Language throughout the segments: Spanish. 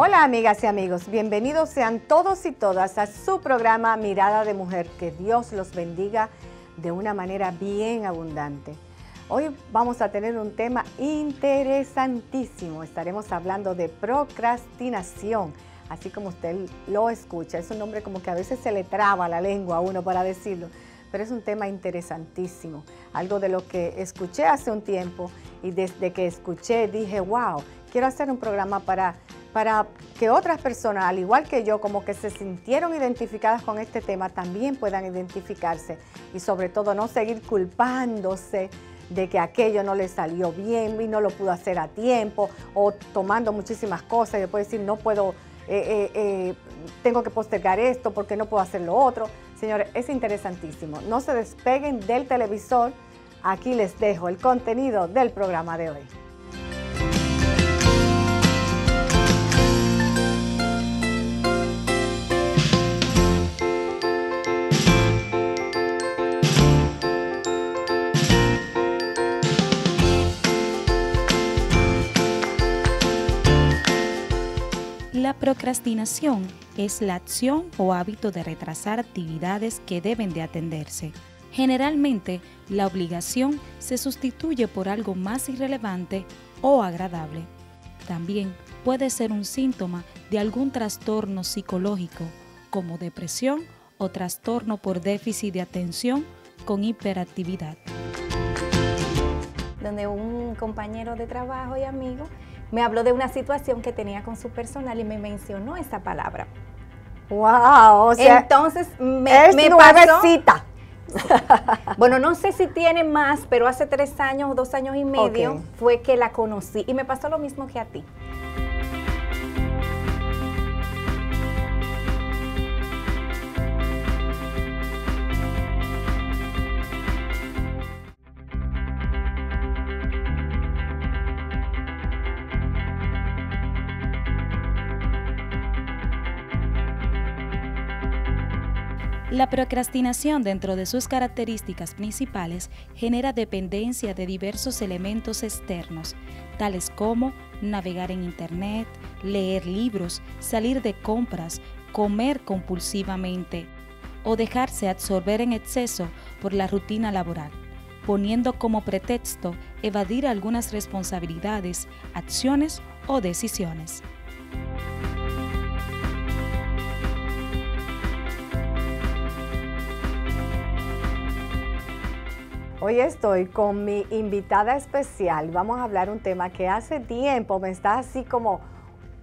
Hola amigas y amigos, bienvenidos sean todos y todas a su programa Mirada de Mujer. Que Dios los bendiga de una manera bien abundante. Hoy vamos a tener un tema interesantísimo. Estaremos hablando de procrastinación, así como usted lo escucha. Es un nombre como que a veces se le traba la lengua a uno para decirlo, pero es un tema interesantísimo. Algo de lo que escuché hace un tiempo y desde que escuché dije, wow, quiero hacer un programa para para que otras personas, al igual que yo, como que se sintieron identificadas con este tema, también puedan identificarse y sobre todo no seguir culpándose de que aquello no le salió bien y no lo pudo hacer a tiempo o tomando muchísimas cosas y después decir no puedo, eh, eh, eh, tengo que postergar esto porque no puedo hacer lo otro. Señores, es interesantísimo. No se despeguen del televisor. Aquí les dejo el contenido del programa de hoy. La procrastinación es la acción o hábito de retrasar actividades que deben de atenderse. Generalmente, la obligación se sustituye por algo más irrelevante o agradable. También puede ser un síntoma de algún trastorno psicológico, como depresión o trastorno por déficit de atención con hiperactividad. Donde un compañero de trabajo y amigo me habló de una situación que tenía con su personal y me mencionó esa palabra. Wow, o sea, entonces me, es bueno, no sé si tiene más, pero hace tres años o dos años y medio fue que la conocí y me pasó lo mismo que a ti. La procrastinación dentro de sus características principales genera dependencia de diversos elementos externos, tales como navegar en Internet, leer libros, salir de compras, comer compulsivamente o dejarse absorber en exceso por la rutina laboral, poniendo como pretexto evadir algunas responsabilidades, acciones o decisiones. Hoy estoy con mi invitada especial. Vamos a hablar un tema que hace tiempo me está así como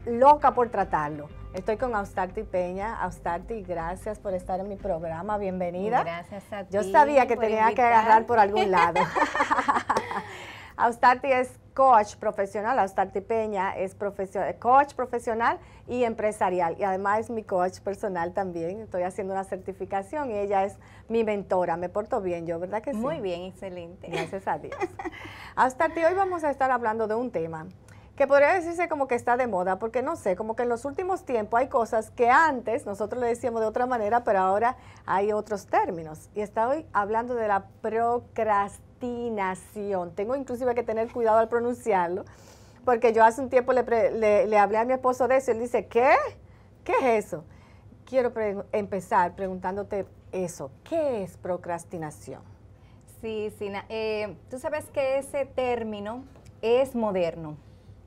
loca por tratarlo. Estoy con Austarti Peña. Austarti, gracias por estar en mi programa. Bienvenida. Gracias a ti. Yo sabía que tenía que agarrar por algún lado. Austarti es coach profesional, Astarte Peña es coach profesional y empresarial y además es mi coach personal también, estoy haciendo una certificación y ella es mi mentora, me porto bien yo, ¿verdad que sí? Muy bien, excelente. Gracias a Dios. Astarte, hoy vamos a estar hablando de un tema que podría decirse como que está de moda, porque no sé, como que en los últimos tiempos hay cosas que antes nosotros le decíamos de otra manera, pero ahora hay otros términos. Y está hoy hablando de la procrastinación procrastinación. Tengo inclusive que tener cuidado al pronunciarlo, porque yo hace un tiempo le, hablé a mi esposo de eso y él dice, ¿qué? ¿Qué es eso? Quiero empezar preguntándote eso. ¿Qué es procrastinación? Sí, sí. Eh, tú sabes que ese término es moderno.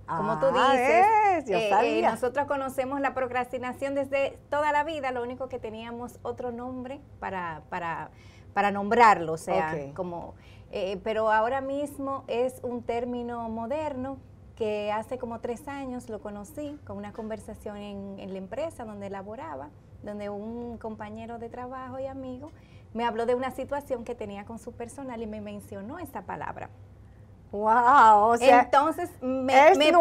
Como tú ah, dices, ah, es, eh, eh, sabía. nosotros conocemos la procrastinación desde toda la vida, lo único que teníamos otro nombre para para nombrarlo, o sea, como... Eh, pero ahora mismo es un término moderno que hace como tres años lo conocí con una conversación en, la empresa donde laboraba, donde un compañero de trabajo y amigo me habló de una situación que tenía con su personal y me mencionó esa palabra. ¡Wow! O Entonces me, es me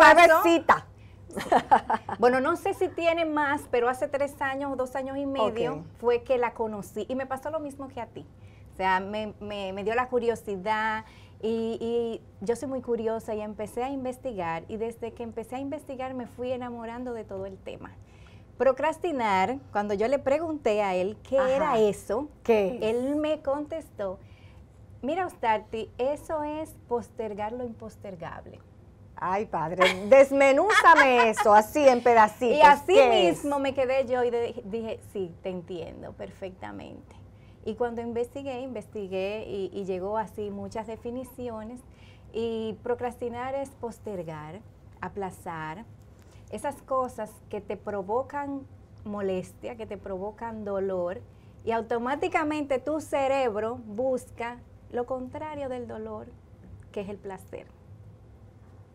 bueno, no sé si tiene más, pero hace tres años o dos años y medio fue que la conocí y me pasó lo mismo que a ti. O sea, me, dio la curiosidad y, yo soy muy curiosa y empecé a investigar y desde que empecé a investigar me fui enamorando de todo el tema. Procrastinar, cuando yo le pregunté a él qué era eso, él me contestó, mira Ostarti eso es postergar lo impostergable. Ay, padre, desmenúzame eso, así en pedacitos. Y así mismo me quedé yo y dije, sí, te entiendo perfectamente. Y cuando investigué, investigué y, llegó así muchas definiciones. Y procrastinar es postergar, aplazar, esas cosas que te provocan molestia, que te provocan dolor, y automáticamente tu cerebro busca lo contrario del dolor, que es el placer.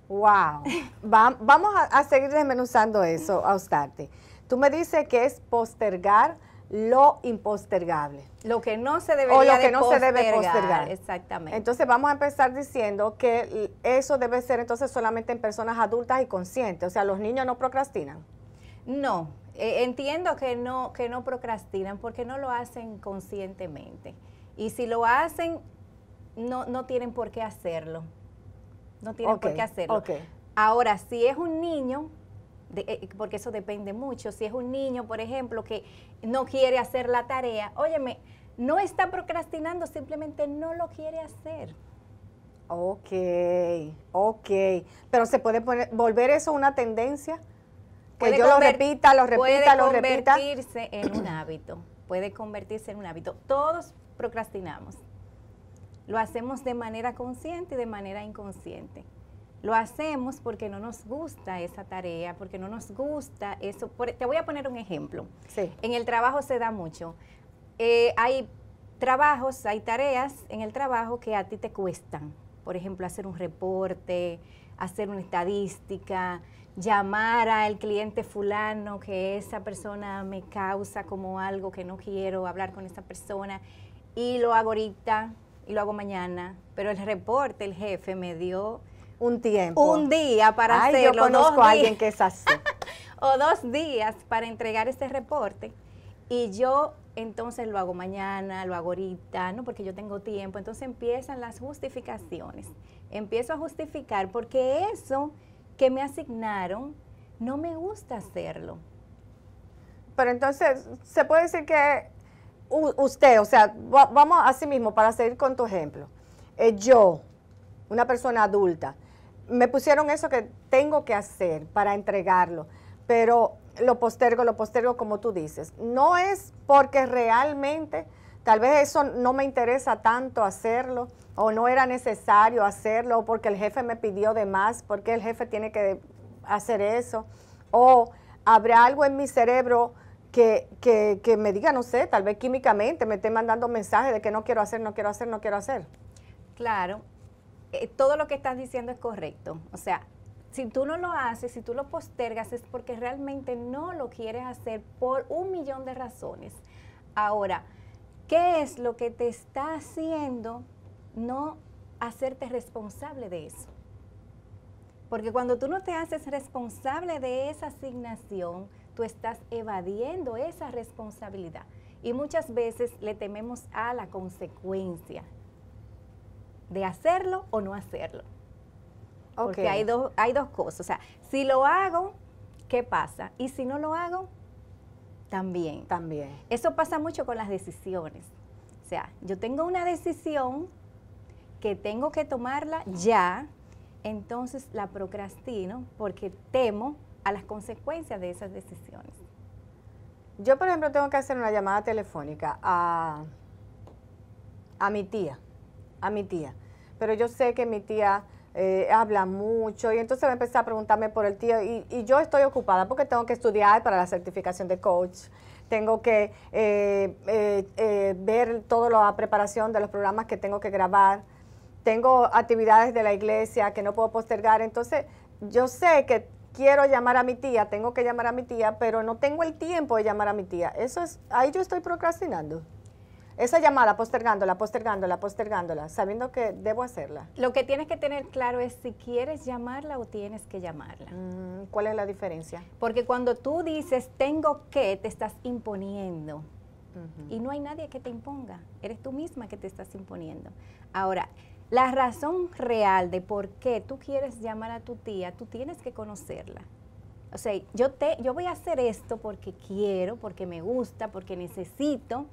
¡Wow! vamos a, a, seguir desmenuzando eso, Austarte. Tú me dices que es postergar, lo impostergable. Lo que no se debería o lo que no se debe postergar. Exactamente. Entonces vamos a empezar diciendo que eso debe ser entonces solamente en personas adultas y conscientes. O sea, los niños no procrastinan. No, e, entiendo que no, que no procrastinan porque no lo hacen conscientemente. Y si lo hacen, no, no tienen por qué hacerlo. No tienen por qué hacerlo. Ahora, si es un niño eh, porque eso depende mucho. Si es un niño, por ejemplo, que no quiere hacer la tarea, óyeme, no está procrastinando, simplemente no lo quiere hacer. Ok, ok. Pero se puede volver eso una tendencia. Que yo lo repita, lo repita, lo repita. Puede convertirse en un hábito. Puede convertirse en un hábito. Todos procrastinamos. Lo hacemos de manera consciente y de manera inconsciente. Lo hacemos porque no nos gusta esa tarea, porque no nos gusta eso. te voy a poner un ejemplo. En el trabajo se da mucho. Eh, hay trabajos, hay tareas en el trabajo que a ti te cuestan. Por ejemplo, hacer un reporte, hacer una estadística, llamar al cliente fulano que esa persona me causa como algo que no quiero hablar con esa persona y lo hago ahorita y lo hago mañana, pero el reporte, el jefe me dio un tiempo. Un día para hacerlo. Yo conozco a alguien que es así. o dos días para entregar este reporte. Y yo entonces lo hago mañana, lo hago ahorita, no porque yo tengo tiempo. Entonces empiezan las justificaciones. Empiezo a justificar porque eso que me asignaron no me gusta hacerlo. Pero entonces, se puede decir que usted, o sea, vamos a sí mismo para seguir con tu ejemplo. Eh, yo, una persona adulta, me pusieron eso que tengo que hacer para entregarlo, pero lo postergo, lo postergo como tú dices. No es porque realmente tal vez eso no me interesa tanto hacerlo o no era necesario hacerlo o porque el jefe me pidió de más, porque el jefe tiene que hacer eso o habrá algo en mi cerebro que, que, me diga, no sé, tal vez químicamente me esté mandando mensajes de que no quiero hacer, no quiero hacer, no quiero hacer. Claro, eh, todo lo que estás diciendo es correcto. O sea, si tú no lo haces, si tú lo postergas, es porque realmente no lo quieres hacer por un millón de razones. Ahora, ¿qué es lo que te está haciendo no hacerte responsable de eso? Porque cuando tú no te haces responsable de esa asignación, tú estás evadiendo esa responsabilidad. Y muchas veces le tememos a la consecuencia de hacerlo o no hacerlo. Porque hay dos, hay dos cosas. O sea, si lo hago, ¿qué pasa? Y si no lo hago, también. También. Eso pasa mucho con las decisiones. O sea, yo tengo una decisión que tengo que tomarla ya, entonces la procrastino porque temo a las consecuencias de esas decisiones. Yo, por ejemplo, tengo que hacer una llamada telefónica a mi tía, a mi tía pero yo sé que mi tía eh, habla mucho y entonces va a empezar a preguntarme por el tío y, yo estoy ocupada porque tengo que estudiar para la certificación de coach, tengo que eh, eh, ver toda la preparación de los programas que tengo que grabar, tengo actividades de la iglesia que no puedo postergar, entonces yo sé que quiero llamar a mi tía, tengo que llamar a mi tía, pero no tengo el tiempo de llamar a mi tía. Eso es, ahí yo estoy procrastinando esa llamada postergándola, postergándola, postergándola, sabiendo que debo hacerla. Lo que tienes que tener claro es si quieres llamarla o tienes que llamarla. Mm, ¿Cuál es la diferencia? Porque cuando tú dices tengo que, te estás imponiendo. Y no hay nadie que te imponga, eres tú misma que te estás imponiendo. Ahora, la razón real de por qué tú quieres llamar a tu tía, tú tienes que conocerla. O sea, yo, te, yo voy a hacer esto porque quiero, porque me gusta, porque necesito,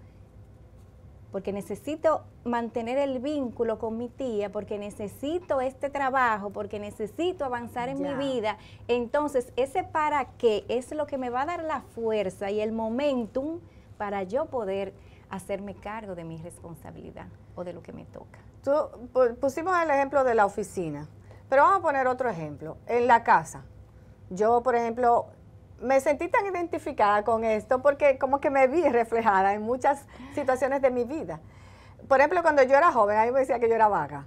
porque necesito mantener el vínculo con mi tía, porque necesito este trabajo, porque necesito avanzar en mi vida. Entonces, ese para qué es lo que me va a dar la fuerza y el momentum para yo poder hacerme cargo de mi responsabilidad o de lo que me toca. pusimos el ejemplo de la oficina, pero vamos a poner otro ejemplo, en la casa. Yo, por ejemplo, me sentí tan identificada con esto porque como que me vi reflejada en muchas situaciones de mi vida. Por ejemplo, cuando yo era joven, a mí me decía que yo era vaga.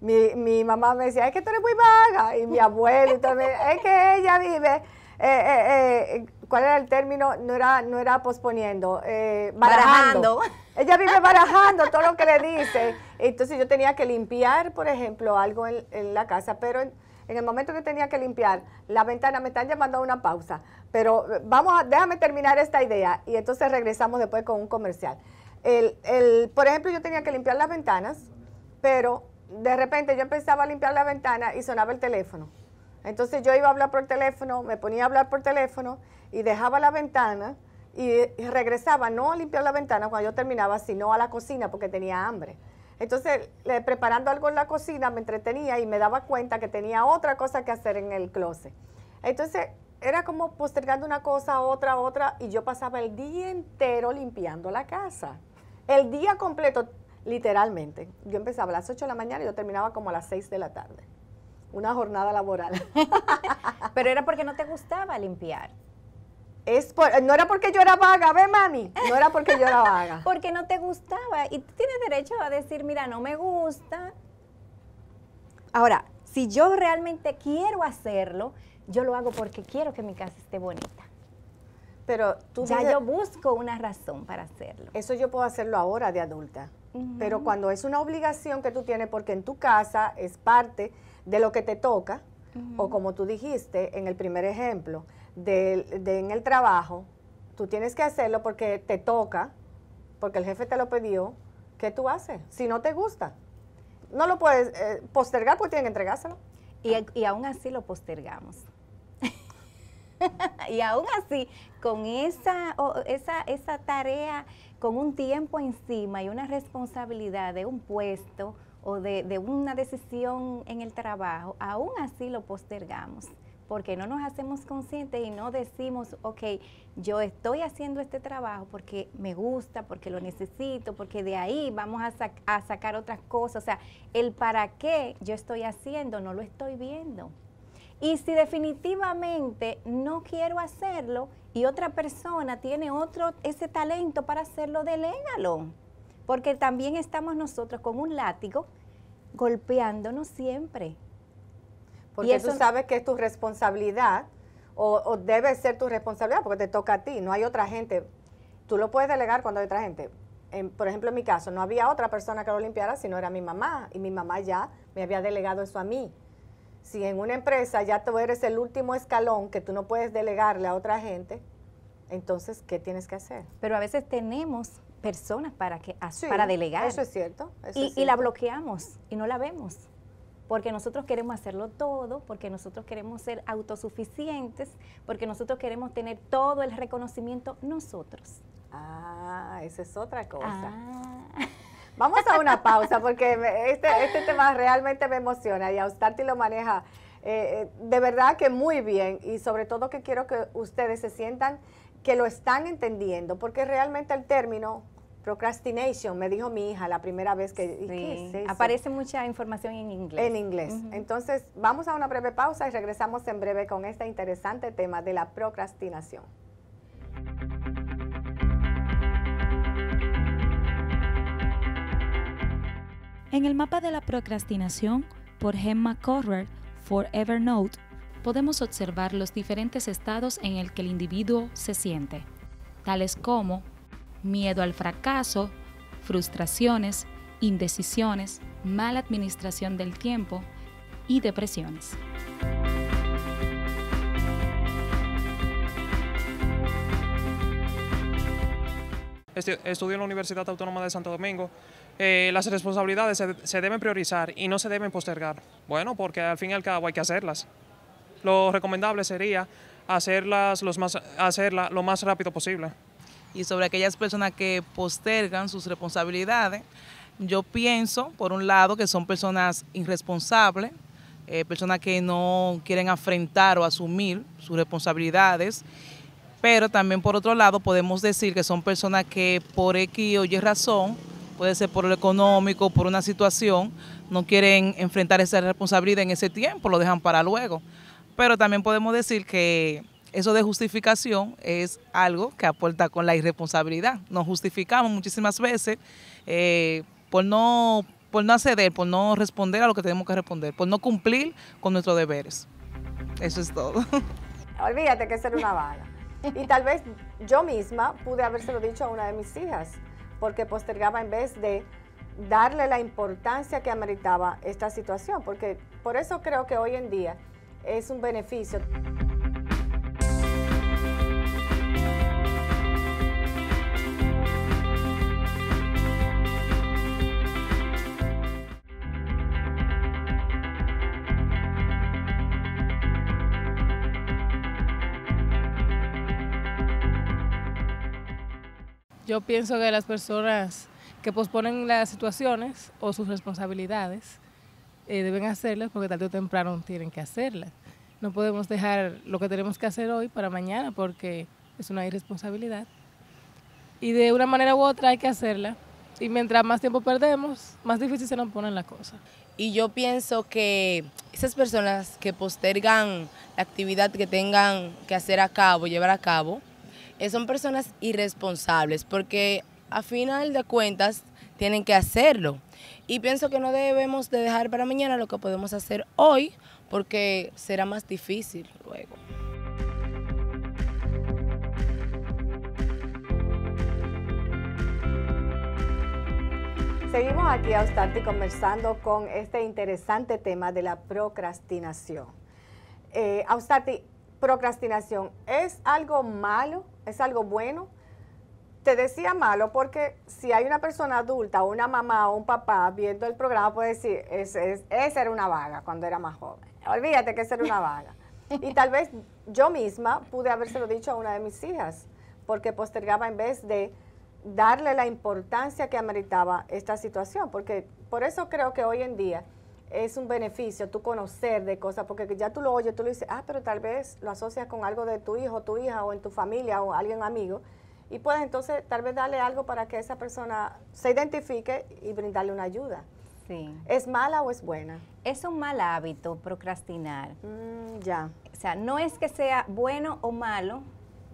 Mi, mamá me decía, es que tú eres muy vaga. Y mi abuelo también es que ella vive... Eh, eh, eh, ¿cuál era el término? No era, no era posponiendo, barajando. Ella vive barajando todo lo que le dice. Entonces yo tenía que limpiar, por ejemplo, algo en la casa, pero en el momento que tenía que limpiar la ventana, me están llamando a una pausa, pero eh, vamos a, déjame terminar esta idea y entonces regresamos después con un comercial. El, por ejemplo, yo tenía que limpiar las ventanas, pero de repente yo empezaba a limpiar la ventana y sonaba el teléfono. Entonces yo iba a hablar por teléfono, me ponía a hablar por teléfono y dejaba la ventana y regresaba, no a limpiar la ventana cuando yo terminaba, sino a la cocina porque tenía hambre. Entonces, preparando algo en la cocina, me entretenía y me daba cuenta que tenía otra cosa que hacer en el closet. Entonces, era como postergando una cosa, otra, otra, y yo pasaba el día entero limpiando la casa. El día completo, literalmente. Yo empezaba a las 8 de la mañana y yo terminaba como a las 6 de la tarde. Una jornada laboral. Pero era porque no te gustaba limpiar. Es por, no era porque yo era vaga, ve mami, no era porque yo era vaga. porque no te gustaba y tú tienes derecho a decir, mira, no me gusta. Ahora, si yo realmente quiero hacerlo, yo lo hago porque quiero que mi casa esté bonita. Pero tú ya yo busco una razón para hacerlo. Eso yo puedo hacerlo ahora de adulta. Pero cuando es una obligación que tú tienes porque en tu casa es parte de lo que te toca, o como tú dijiste en el primer ejemplo, de, en el trabajo, tú tienes que hacerlo porque te toca, porque el jefe te lo pidió, ¿qué tú haces? Si no te gusta, no lo puedes eh, postergar porque tienen que entregárselo. Y, y aún así lo postergamos. y aún así, con esa, esa, esa tarea, con un tiempo encima y una responsabilidad de un puesto o de, de una decisión en el trabajo, aún así lo postergamos porque no nos hacemos conscientes y no decimos, ok, yo estoy haciendo este trabajo porque me gusta, porque lo necesito, porque de ahí vamos a, sacar otras cosas. O sea, el para qué yo estoy haciendo no lo estoy viendo. Y si definitivamente no quiero hacerlo y otra persona tiene otro ese talento para hacerlo, delégalo. Porque también estamos nosotros con un látigo golpeándonos siempre. Porque tú sabes que es tu responsabilidad o, debe ser tu responsabilidad porque te toca a ti, no hay otra gente. Tú lo puedes delegar cuando hay otra gente. por ejemplo, en mi caso, no había otra persona que lo limpiara si no era mi mamá y mi mamá ya me había delegado eso a mí. Si en una empresa ya tú eres el último escalón que tú no puedes delegarle a otra gente, entonces, ¿qué tienes que hacer? Pero a veces tenemos personas para, que, sí, para delegar. Eso es cierto. es cierto. y la bloqueamos y no la vemos porque nosotros queremos hacerlo todo, porque nosotros queremos ser autosuficientes, porque nosotros queremos tener todo el reconocimiento nosotros. Ah, esa es otra cosa. Ah. Vamos a una pausa porque este, este, tema realmente me emociona y Austarty lo maneja eh, eh, de verdad que muy bien y sobre todo que quiero que ustedes se sientan que lo están entendiendo porque realmente el término Procrastination, me dijo mi hija la primera vez que... Aparece mucha información en inglés. En inglés. Entonces, vamos a una breve pausa y regresamos en breve con este interesante tema de la procrastinación. En el mapa de la procrastinación por Gemma Correr for Note, podemos observar los diferentes estados en el que el individuo se siente, tales como miedo al fracaso, frustraciones, indecisiones, mala administración del tiempo y depresiones. Estudio en la Universidad Autónoma de Santo Domingo. Eh, las responsabilidades se, deben priorizar y no se deben postergar. Bueno, porque al fin y al cabo hay que hacerlas. Lo recomendable sería hacerlas, lo más rápido posible y sobre aquellas personas que postergan sus responsabilidades. Yo pienso, por un lado, que son personas irresponsables, eh, personas que no quieren afrontar o asumir sus responsabilidades, pero también por otro lado podemos decir que son personas que por X o Y razón, puede ser por lo económico, por una situación, no quieren enfrentar esa responsabilidad en ese tiempo, lo dejan para luego. Pero también podemos decir que eso de justificación es algo que aporta con la irresponsabilidad. Nos justificamos muchísimas veces eh, por no por no acceder, por no responder a lo que tenemos que responder, por no cumplir con nuestros deberes. Eso es todo. Olvídate que ser una bala. Y tal vez yo misma pude habérselo dicho a una de mis hijas, porque postergaba en vez de darle la importancia que ameritaba esta situación, porque por eso creo que hoy en día es un beneficio. Yo pienso que las personas que posponen las situaciones o sus responsabilidades eh, deben hacerlas porque tarde o temprano tienen que hacerlas. No podemos dejar lo que tenemos que hacer hoy para mañana porque es una irresponsabilidad. Y de una manera u otra hay que hacerla. Y mientras más tiempo perdemos, más difícil se nos pone la cosa. Y yo pienso que esas personas que postergan la actividad que tengan que hacer a cabo, llevar a cabo, eh, son personas irresponsables porque a final de cuentas tienen que hacerlo. Y pienso que no debemos de dejar para mañana lo que podemos hacer hoy porque será más difícil luego. Seguimos aquí a conversando con este interesante tema de la procrastinación. Eh, procrastinación es algo malo, es algo bueno. Te decía malo porque si hay una persona adulta, una mamá o un papá viendo el programa puede decir, es, esa era una vaga cuando era más joven. Olvídate que ser una vaga. Y tal vez yo misma pude habérselo dicho a una de mis hijas, porque postergaba en vez de darle la importancia que ameritaba esta situación, porque por eso creo que hoy en día es un beneficio tú conocer de cosas, porque ya tú lo oyes, tú lo dices, ah, pero tal vez lo asocias con algo de tu hijo, tu hija, o en tu familia, o alguien amigo, y puedes entonces tal vez darle algo para que esa persona se identifique y brindarle una ayuda. Sí. ¿Es mala o es buena? Es un mal hábito procrastinar. Mm, ya. O sea, no es que sea bueno o malo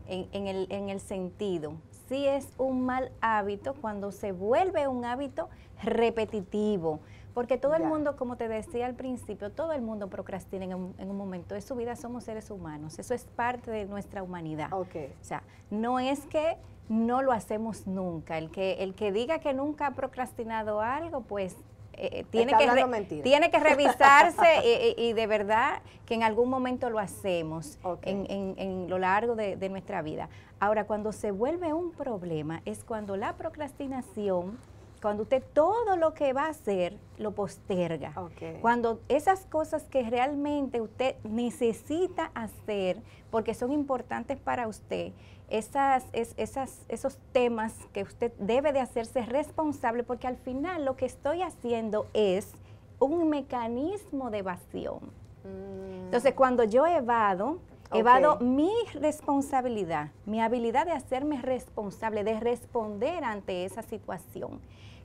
en, el, en el sentido, sí es un mal hábito cuando se vuelve un hábito repetitivo. Porque todo el mundo, como te decía al principio, todo el mundo procrastina en un, momento de su vida, somos seres humanos, eso es parte de nuestra humanidad. O sea, no es que no lo hacemos nunca, el que, el que diga que nunca ha procrastinado algo, pues eh, eh, tiene, que tiene, que revisarse y, de verdad que en algún momento lo hacemos en, en, lo largo de, nuestra vida. Ahora, cuando se vuelve un problema es cuando la procrastinación cuando usted todo lo que va a hacer lo posterga. Cuando esas cosas que realmente usted necesita hacer porque son importantes para usted, esas, esos temas que usted debe de hacerse responsable porque al final lo que estoy haciendo es un mecanismo de evasión. Mm. Entonces cuando yo evado, Evado mi responsabilidad, mi habilidad de hacerme responsable, de responder ante esa situación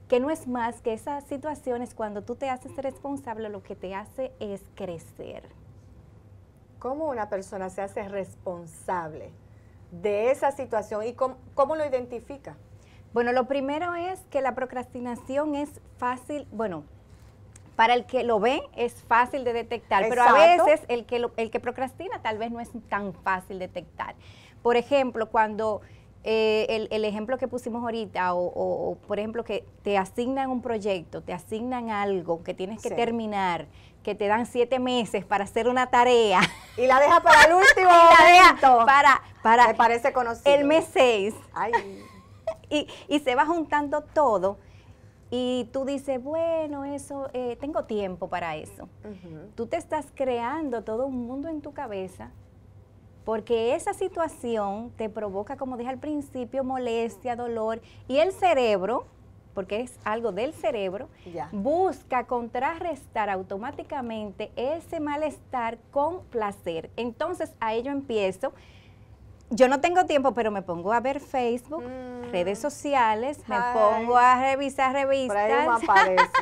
que no es más que esa situación es cuando tú te haces responsable lo que te hace es crecer. ¿Cómo una persona se hace responsable de esa situación y cómo, cómo lo identifica? Bueno, lo primero es que la procrastinación es fácil, bueno, para el que lo ve es fácil de detectar, pero a veces el que, el que procrastina tal vez no es tan fácil detectar. Por ejemplo, cuando eh, el, ejemplo que pusimos ahorita, o, por ejemplo que te asignan un proyecto, te asignan algo que tienes que terminar, que te dan siete meses para hacer una tarea. Y la deja para el último y para, para... Me parece conocido. El mes seis. y, y se va juntando todo y tú dices, bueno, eso, eh, tengo tiempo para eso. Tú te estás creando todo un mundo en tu cabeza porque esa situación te provoca, como dije al principio, molestia, dolor y el cerebro porque es algo del cerebro, busca contrarrestar automáticamente ese malestar con placer. Entonces, a ello empiezo yo no tengo tiempo, pero me pongo a ver Facebook, redes mm. sociales, me pongo a revisar revistas,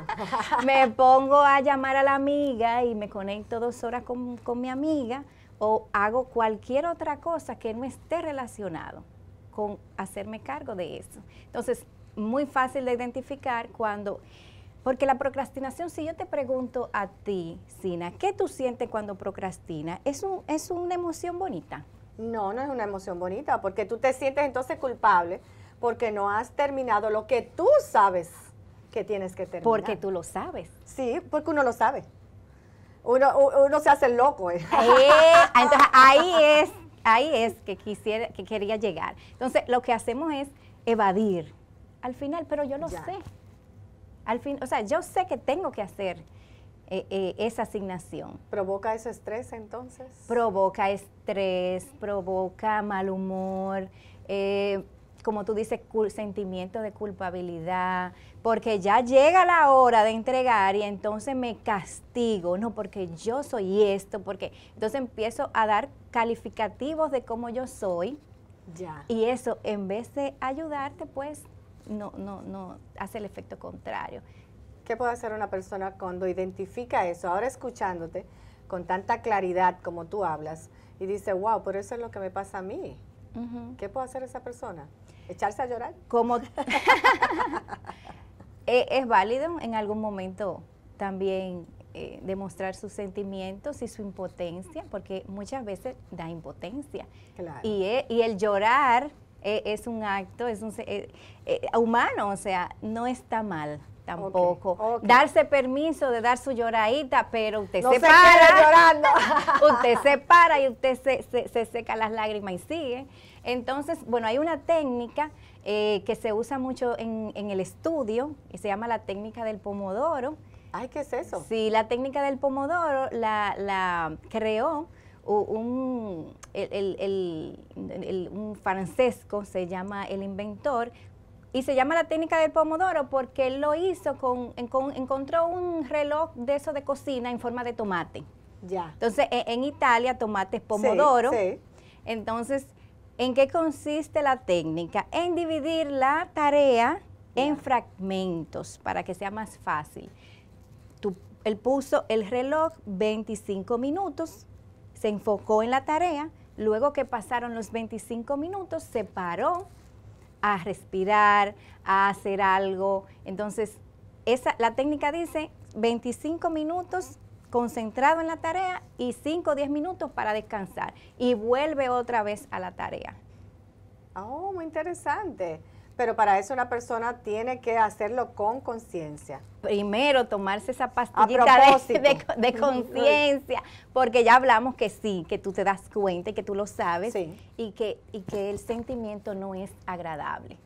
me pongo a llamar a la amiga y me conecto dos horas con, mi amiga o hago cualquier otra cosa que no esté relacionado con hacerme cargo de eso. Entonces, muy fácil de identificar cuando, porque la procrastinación, si yo te pregunto a ti, Sina, ¿qué tú sientes cuando procrastina? Es, un, es una emoción bonita. No, no es una emoción bonita, porque tú te sientes entonces culpable porque no has terminado lo que tú sabes que tienes que terminar. Porque tú lo sabes. Sí, porque uno lo sabe. Uno, uno se hace loco. ¿eh? Eh, entonces ahí es, ahí es que, quisiera, que quería llegar. Entonces lo que hacemos es evadir al final, pero yo lo sé. Al fin, o sea, yo sé que tengo que hacer eh, eh, esa asignación. ¿Provoca ese estrés entonces? Provoca estrés, provoca mal humor, eh, como tú dices, sentimiento de culpabilidad, porque ya llega la hora de entregar y entonces me castigo, no porque yo soy esto, porque entonces empiezo a dar calificativos de cómo yo soy. Ya. Y eso, en vez de ayudarte, pues no, no, no hace el efecto contrario. ¿Qué puede hacer una persona cuando identifica eso? Ahora escuchándote con tanta claridad como tú hablas y dice, wow, pero eso es lo que me pasa a mí. ¿Qué puede hacer esa persona? ¿Echarse a llorar? Como e-, es, válido en algún momento también eh, demostrar sus sentimientos y su impotencia, porque muchas veces da impotencia. Y, e-, y el llorar e-, es un acto, es un, eh, eh, humano, o sea, no está mal tampoco. Darse permiso de dar su lloradita, pero usted se, para. Llorando. usted se para y usted se, se, seca las lágrimas y sigue. Entonces, bueno, hay una técnica eh, que se usa mucho en, en el estudio y se llama la técnica del pomodoro. Ay, ¿qué es eso? Sí, la técnica del pomodoro la, la creó un, el, un francesco, se llama el inventor, y se llama la técnica del pomodoro porque él lo hizo con, encontró un reloj de eso de cocina en forma de tomate. Ya. Entonces, e, en, Italia, tomate es pomodoro. Sí, Entonces, ¿en qué consiste la técnica? En dividir la tarea en fragmentos para que sea más fácil. él puso el reloj 25 minutos, se enfocó en la tarea, luego que pasaron los 25 minutos, se paró a respirar, a hacer algo. Entonces, esa, la técnica dice 25 minutos concentrado en la tarea y 5 o 10 minutos para descansar y vuelve otra vez a la tarea. Oh, muy interesante. Pero para eso una persona tiene que hacerlo con conciencia. Primero tomarse esa pastillita de, conciencia, porque ya hablamos que sí, que tú te das cuenta y que tú lo sabes y, que, y que el sentimiento no es agradable.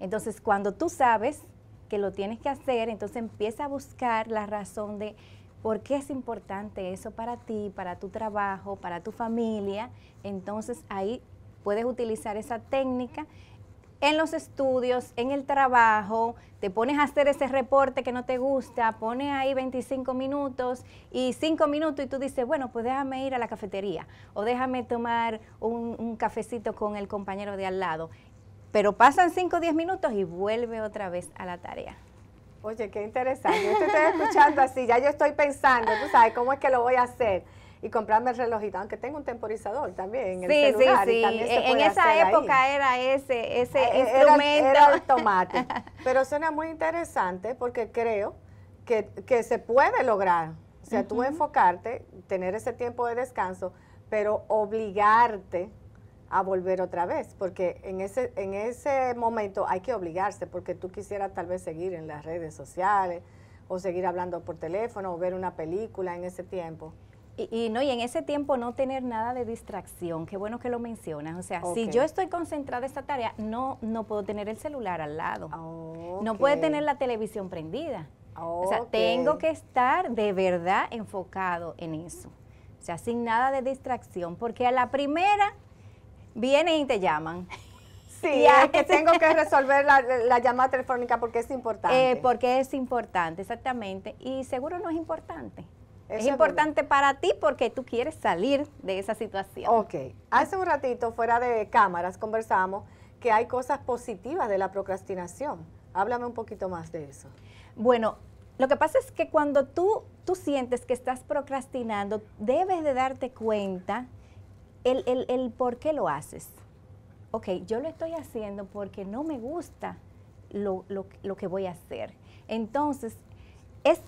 Entonces, cuando tú sabes que lo tienes que hacer, entonces empieza a buscar la razón de por qué es importante eso para ti, para tu trabajo, para tu familia. Entonces ahí puedes utilizar esa técnica en los estudios, en el trabajo, te pones a hacer ese reporte que no te gusta, pones ahí 25 minutos y 5 minutos y tú dices, bueno, pues déjame ir a la cafetería o déjame tomar un, cafecito con el compañero de al lado. Pero pasan 5 o 10 minutos y vuelve otra vez a la tarea. Oye, qué interesante. Yo te estoy escuchando así, ya yo estoy pensando, tú sabes, cómo es que lo voy a hacer y comprarme el relojito, aunque tengo un temporizador también. En el celular, sí, sí, sí. En esa época era ese, ese eh, eh, instrumento. automático. Pero suena muy interesante porque creo que, que se puede lograr. O sea, tú enfocarte, tener ese tiempo de descanso, pero obligarte a volver otra vez, porque en ese, en ese momento hay que obligarse, porque tú quisieras tal vez seguir en las redes sociales o seguir hablando por teléfono o ver una película en ese tiempo. Y, no, y en ese tiempo no tener nada de distracción, qué bueno que lo mencionas. O sea, si yo estoy concentrada en esta tarea, no, no puedo tener el celular al lado. No puede tener la televisión prendida. O sea, tengo que estar de verdad enfocado en eso. O sea, sin nada de distracción, porque a la primera vienen y te llaman. Sí, es que tengo que resolver la, llamada telefónica porque es importante. Eh, porque es importante, exactamente. Y seguro no es importante es importante para ti porque tú quieres salir de esa situación. Ok. Hace un ratito, fuera de cámaras, conversamos que hay cosas positivas de la procrastinación. Háblame un poquito más de eso. Bueno, lo que pasa es que cuando tú, tú sientes que estás procrastinando, debes de darte cuenta el, por qué lo haces. Ok, yo lo estoy haciendo porque no me gusta lo, lo que voy a hacer. Entonces, es,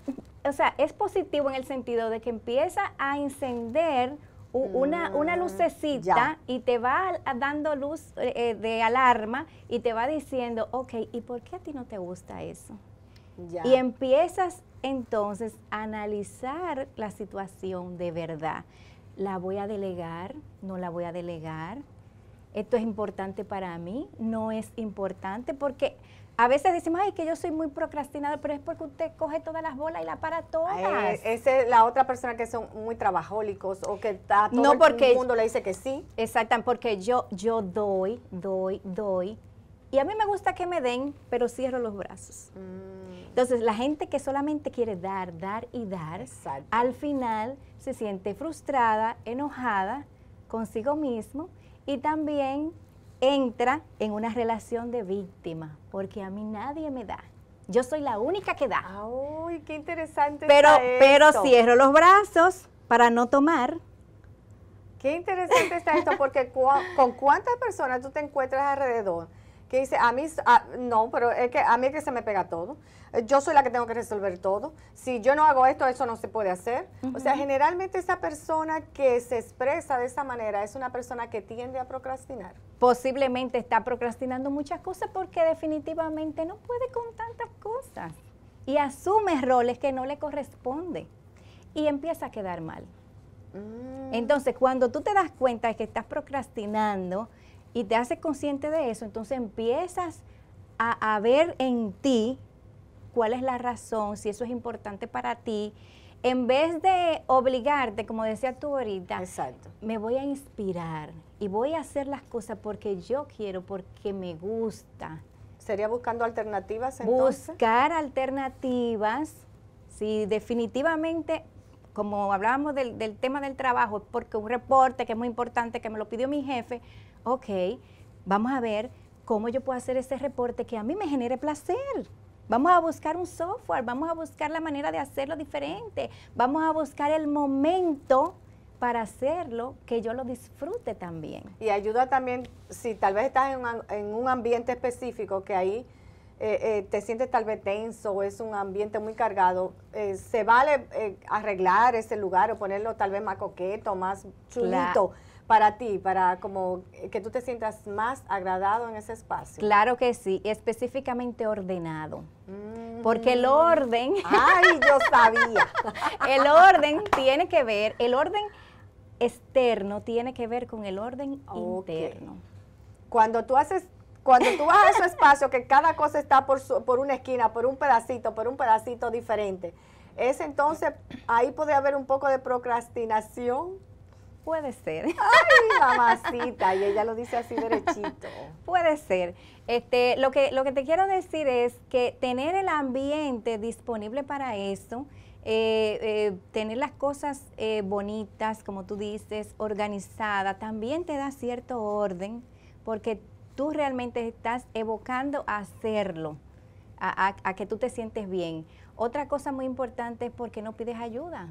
o sea, es positivo en el sentido de que empieza a encender una, mm, lucecita y te va dando luz eh, eh, de alarma y te va diciendo, ok, ¿y por qué a ti no te gusta eso? Y empiezas entonces a analizar la situación de verdad. ¿La voy a delegar? ¿No la voy a delegar? ¿Esto es importante para mí? ¿No es importante? Porque a veces decimos, ay, que yo soy muy procrastinador, pero es porque usted coge todas las bolas y las para todas. esa es la otra persona que son muy trabajólicos o que está todo no porque, el mundo le dice que sí. Exactamente, porque yo, yo doy, doy, doy. Y a mí me gusta que me den, pero cierro los brazos. Mm. Entonces, la gente que solamente quiere dar, dar y dar, al final se siente frustrada, enojada consigo mismo y también entra en una relación de víctima, porque a mí nadie me da. Yo soy la única que da. ¡Ay, qué interesante! Pero, pero cierro los brazos para no tomar. Qué interesante está esto, porque con cuántas personas tú te encuentras alrededor que dice, a mí, no, pero es que a mí es que se me pega todo. Yo soy la que tengo que resolver todo. Si yo no hago esto, eso no se puede hacer. O sea, generalmente esa persona que se expresa de esa manera es una persona que tiende a procrastinar. Posiblemente está procrastinando muchas cosas porque definitivamente no puede con tantas cosas y asume roles que no le corresponden y empieza a quedar mal. Mm. Entonces, cuando tú te das cuenta de que estás procrastinando, y te haces consciente de eso, entonces empiezas a, ver en ti cuál es la razón, si eso es importante para ti, en vez de obligarte, como decía tú ahorita, Exacto. me voy a inspirar y voy a hacer las cosas porque yo quiero, porque me gusta. ¿Sería buscando alternativas entonces? Buscar alternativas, sí, definitivamente como hablábamos del, tema del trabajo, porque un reporte que es muy importante, que me lo pidió mi jefe, ok, vamos a ver cómo yo puedo hacer ese reporte que a mí me genere placer. Vamos a buscar un software, vamos a buscar la manera de hacerlo diferente, vamos a buscar el momento para hacerlo que yo lo disfrute también. Y ayuda también, si tal vez estás en un ambiente específico que ahí eh, eh, te sientes tal vez tenso, o es un ambiente muy cargado, eh, se vale arreglar ese lugar o ponerlo tal vez más coqueto, más chulito. para ti, para como que tú te sientas más agradado en ese espacio. Claro que sí, específicamente ordenado. Mm. Porque el orden. ¡Ay, yo sabía! el orden tiene que ver, el orden externo tiene que ver con el orden interno. Cuando tú haces cuando tú vas a ese espacio, que cada cosa está por, por una esquina, por un pedacito, por un pedacito diferente, es entonces, ahí puede haber un poco de procrastinación. Puede ser. Ay, mamacita, y ella lo dice así derechito. Puede ser. Este, lo que lo que te quiero decir es que tener el ambiente disponible para eso, eh, eh, tener las cosas eh, bonitas, como tú dices, organizada, también te da cierto orden, porque tú realmente estás evocando a hacerlo, a, que tú te sientes bien. Otra cosa muy importante es porque no pides ayuda.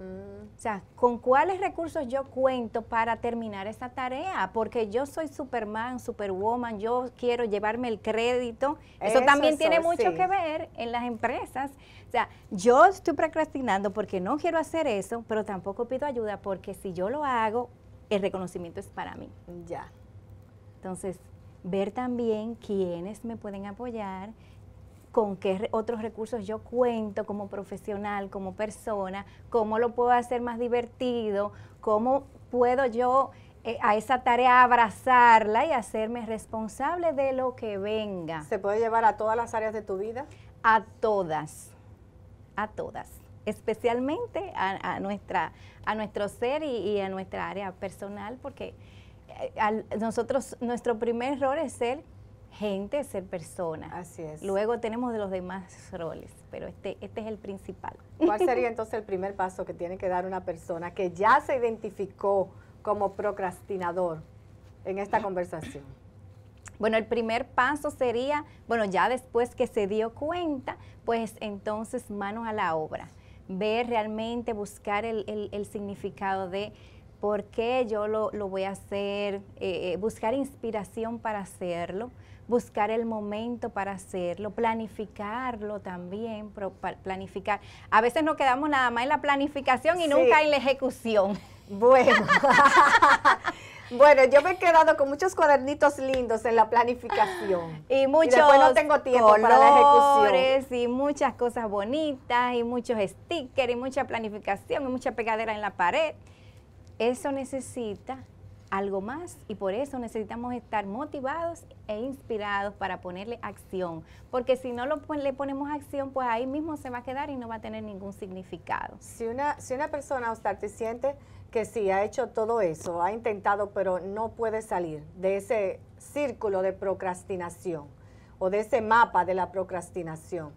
Mm. O sea, ¿con cuáles recursos yo cuento para terminar esa tarea? Porque yo soy Superman, Superwoman, yo quiero llevarme el crédito. Eso, también tiene mucho que ver en las empresas. O sea, yo estoy procrastinando porque no quiero hacer eso, pero tampoco pido ayuda porque si yo lo hago, el reconocimiento es para mí. Ya. Entonces, ver también quiénes me pueden apoyar, con qué otros recursos yo cuento como profesional, como persona, cómo lo puedo hacer más divertido, cómo puedo yo eh, a esa tarea abrazarla y hacerme responsable de lo que venga. ¿Se puede llevar a todas las áreas de tu vida? A todas, a todas, especialmente a, nuestra, a nuestro ser y a nuestra área personal, porque eh, nosotros, nuestro primer rol es ser gente, ser persona. Así es. Luego tenemos de los demás roles, pero este, este es el principal. ¿Cuál sería entonces el primer paso que tiene que dar una persona que ya se identificó como procrastinador en esta conversación? Bueno, el primer paso sería, bueno, ya después que se dio cuenta, pues entonces manos a la obra, ver realmente, buscar el significado de porque yo lo, voy a hacer, eh, eh, buscar inspiración para hacerlo, buscar el momento para hacerlo, planificarlo también, planificar. A veces nos quedamos nada más en la planificación y nunca en la ejecución. Bueno. Bueno, yo me he quedado con muchos cuadernitos lindos en la planificación. Y muchos. después no tengo tiempo para la ejecución. Y muchas cosas bonitas, y muchos stickers, y mucha planificación, y mucha pegadera en la pared eso necesita algo más y por eso necesitamos estar motivados e inspirados para ponerle acción, porque si no lo, le ponemos acción, pues ahí mismo se va a quedar y no va a tener ningún significado. Si una, si una persona, usted te siente que sí, ha hecho todo eso, ha intentado, pero no puede salir de ese círculo de procrastinación o de ese mapa de la procrastinación,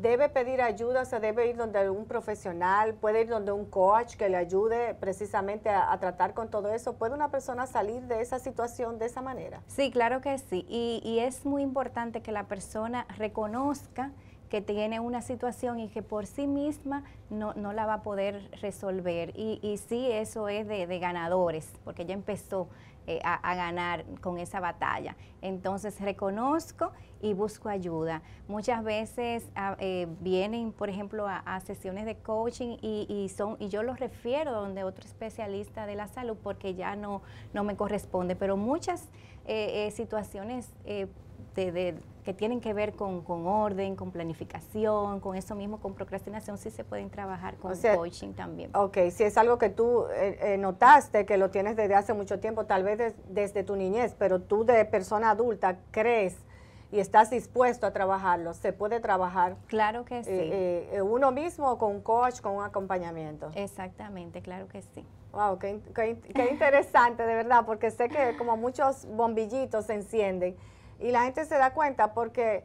debe pedir ayuda, ¿Se debe ir donde un profesional, puede ir donde un coach que le ayude precisamente a, tratar con todo eso. ¿Puede una persona salir de esa situación de esa manera? Sí, claro que sí. Y, y es muy importante que la persona reconozca que tiene una situación y que por sí misma no, no la va a poder resolver. Y, y sí, eso es de, de ganadores, porque ya empezó eh, a, ganar con esa batalla. Entonces reconozco y busco ayuda. Muchas veces ah, eh, vienen, por ejemplo, a, sesiones de coaching y, son, y yo los refiero donde otro especialista de la salud porque ya no, no me corresponde. Pero muchas eh, situaciones de, de que tienen que ver con, orden, con planificación, con eso mismo, con procrastinación, sí se pueden trabajar con coaching también. Ok, si es algo que tú eh, eh, notaste que lo tienes desde hace mucho tiempo, tal vez desde tu niñez, pero tú de persona adulta crees y estás dispuesto a trabajarlo, se puede trabajar. Claro que eh, sí. uno mismo con coach, con un acompañamiento. Exactamente, claro que sí. Wow, qué interesante, de verdad, porque sé que como muchos bombillitos se encienden y la gente se da cuenta porque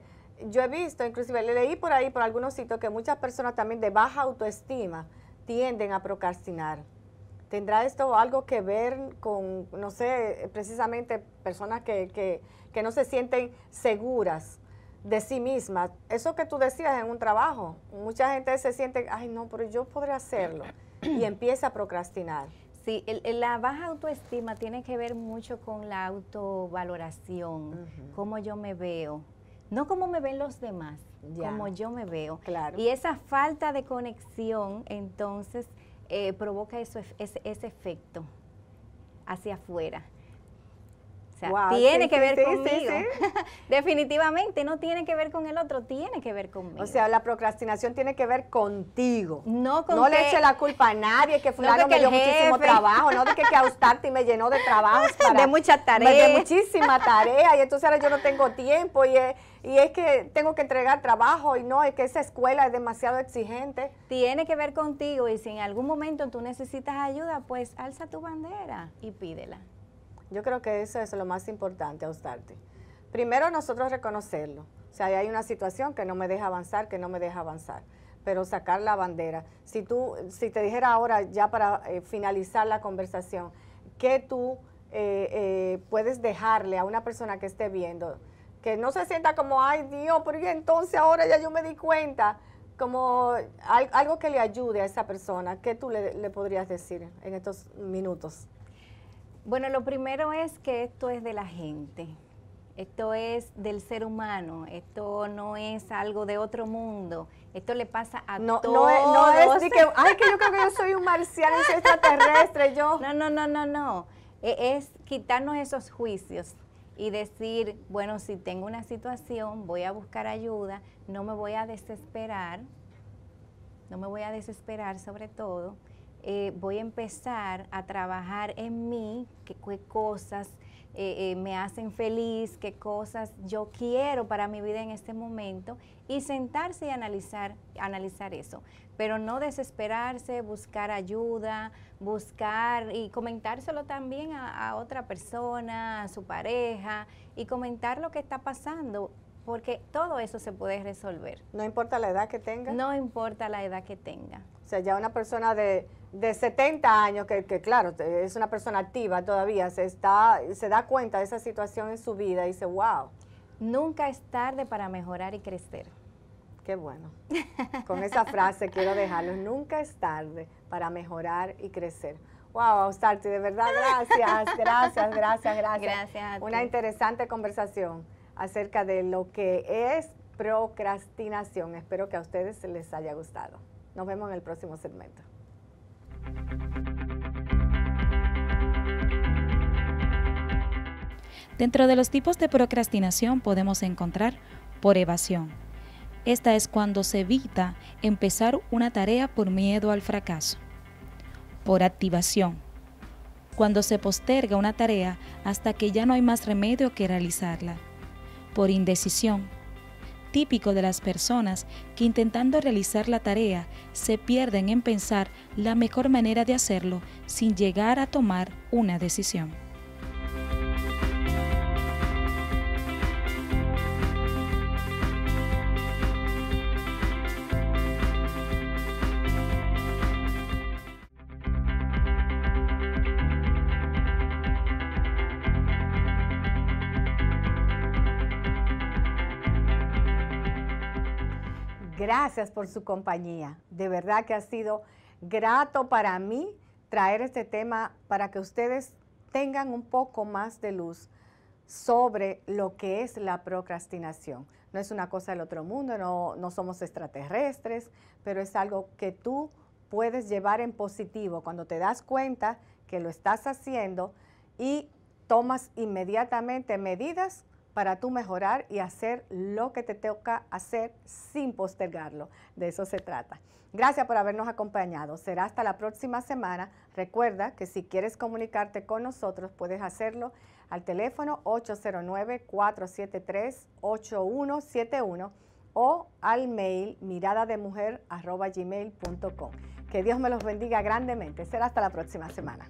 yo he visto, inclusive le leí por ahí, por algunos sitios, que muchas personas también de baja autoestima tienden a procrastinar. ¿Tendrá esto algo que ver con, no sé, precisamente personas que, que, no se sienten seguras de sí mismas? Eso que tú decías en un trabajo, mucha gente se siente, ay no, pero yo podré hacerlo, y empieza a procrastinar. Sí, la baja autoestima tiene que ver mucho con la autovaloración, cómo yo me veo, no cómo me ven los demás, como yo me veo. Y esa falta de conexión, entonces, eh, provoca eso, ese efecto hacia afuera tiene que ver conmigo. Definitivamente no tiene que ver con el otro, tiene que ver conmigo. O sea, la procrastinación tiene que ver contigo. No le eche la culpa a nadie que fulano que me dio muchísimo trabajo, no de que, que austarte y me llenó de trabajos de mucha tarea. De muchísima tarea y entonces ahora yo no tengo tiempo y eh, y es que tengo que entregar trabajo y no, es que esa escuela es demasiado exigente. Tiene que ver contigo y si en algún momento tú necesitas ayuda, pues alza tu bandera y pídela. Yo creo que eso es lo más importante, Austarte. Primero nosotros reconocerlo. O sea, hay una situación que no me deja avanzar, que no me deja avanzar, pero sacar la bandera. Si tú, si te dijera ahora, ya para eh, finalizar la conversación, que tú eh, eh, puedes dejarle a una persona que esté viendo, que no se sienta como, ay Dios, pero entonces ahora ya yo me di cuenta, como algo que le ayude a esa persona, ¿qué tú le podrías decir en estos minutos? Bueno, lo primero es que esto es de la gente, esto es del ser humano, esto no es algo de otro mundo, esto le pasa a todos. No que, yo creo que yo soy un marciano, soy extraterrestre, yo. No, no, no, no, no. E, es quitarnos esos juicios y decir, bueno, si tengo una situación, voy a buscar ayuda, no me voy a desesperar, no me voy a desesperar sobre todo, eh, voy a empezar a trabajar en mí, qué, cosas eh, eh, me hacen feliz, qué cosas yo quiero para mi vida en este momento y sentarse y analizar, analizar eso. Pero no desesperarse, buscar ayuda, buscar y comentárselo también a otra persona, a su pareja y comentar lo que está pasando porque todo eso se puede resolver. No importa la edad que tenga. No importa la edad que tenga. O sea, ya una persona de, de 70 años, que, claro, es una persona activa todavía, se, está, se da cuenta de esa situación en su vida y dice, wow. Nunca es tarde para mejorar y crecer. Qué bueno. Con esa frase quiero dejarlo. Nunca es tarde para mejorar y crecer. Wow, Austarti, de verdad, gracias, gracias, gracias, gracias. Gracias. Una interesante conversación acerca de lo que es procrastinación. Espero que a ustedes les haya gustado. Nos vemos en el próximo segmento. Dentro de los tipos de procrastinación podemos encontrar por evasión. Esta es cuando se evita empezar una tarea por miedo al fracaso. Por activación. Cuando se posterga una tarea hasta que ya no hay más remedio que realizarla por indecisión, típico de las personas que intentando realizar la tarea se pierden en pensar la mejor manera de hacerlo sin llegar a tomar una decisión. Gracias por su compañía. De verdad que ha sido grato para mí traer este tema para que ustedes tengan un poco más de luz sobre lo que es la procrastinación. No es una cosa del otro mundo, no, somos extraterrestres, pero es algo que tú puedes llevar en positivo cuando te das cuenta que lo estás haciendo y tomas inmediatamente medidas para tú mejorar y hacer lo que te toca hacer sin postergarlo. De eso se trata. Gracias por habernos acompañado. Será hasta la próxima semana. Recuerda que si quieres comunicarte con nosotros puedes hacerlo al teléfono 809-473-8171 o al mail miradademujer.com. Que Dios me los bendiga grandemente. Será hasta la próxima semana.